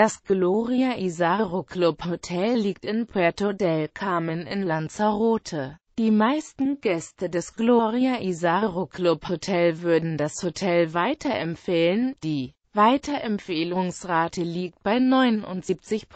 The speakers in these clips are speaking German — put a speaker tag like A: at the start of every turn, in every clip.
A: Das Gloria Izarro Club Hotel liegt in Puerto del Carmen in Lanzarote. Die meisten Gäste des Gloria Izarro Club Hotel würden das Hotel weiterempfehlen, die Weiterempfehlungsrate liegt bei 79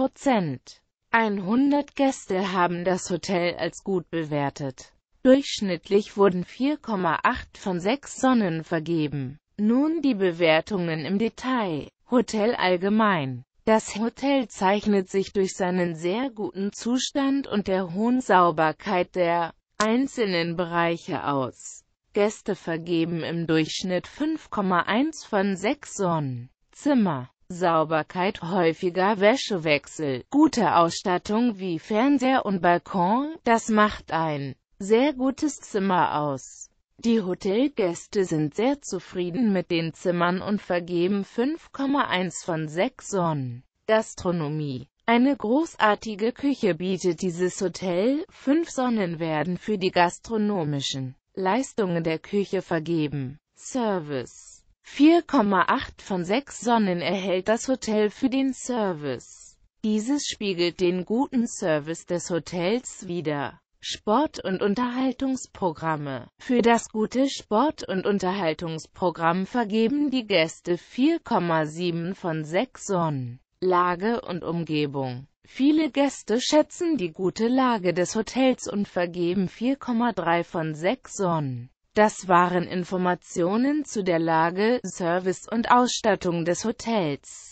A: 100 Gäste haben das Hotel als gut bewertet. Durchschnittlich wurden 4,8 von 6 Sonnen vergeben. Nun die Bewertungen im Detail. Hotel allgemein das Hotel zeichnet sich durch seinen sehr guten Zustand und der hohen Sauberkeit der einzelnen Bereiche aus. Gäste vergeben im Durchschnitt 5,1 von 6 Sonnen. Zimmer, Sauberkeit, häufiger Wäschewechsel, gute Ausstattung wie Fernseher und Balkon, das macht ein sehr gutes Zimmer aus. Die Hotelgäste sind sehr zufrieden mit den Zimmern und vergeben 5,1 von 6 Sonnen. Gastronomie eine großartige Küche bietet dieses Hotel, 5 Sonnen werden für die gastronomischen Leistungen der Küche vergeben. Service 4,8 von 6 Sonnen erhält das Hotel für den Service. Dieses spiegelt den guten Service des Hotels wider. Sport- und Unterhaltungsprogramme. Für das gute Sport- und Unterhaltungsprogramm vergeben die Gäste 4,7 von 6 Sonnen. Lage und Umgebung. Viele Gäste schätzen die gute Lage des Hotels und vergeben 4,3 von 6 Sonnen. Das waren Informationen zu der Lage, Service und Ausstattung des Hotels.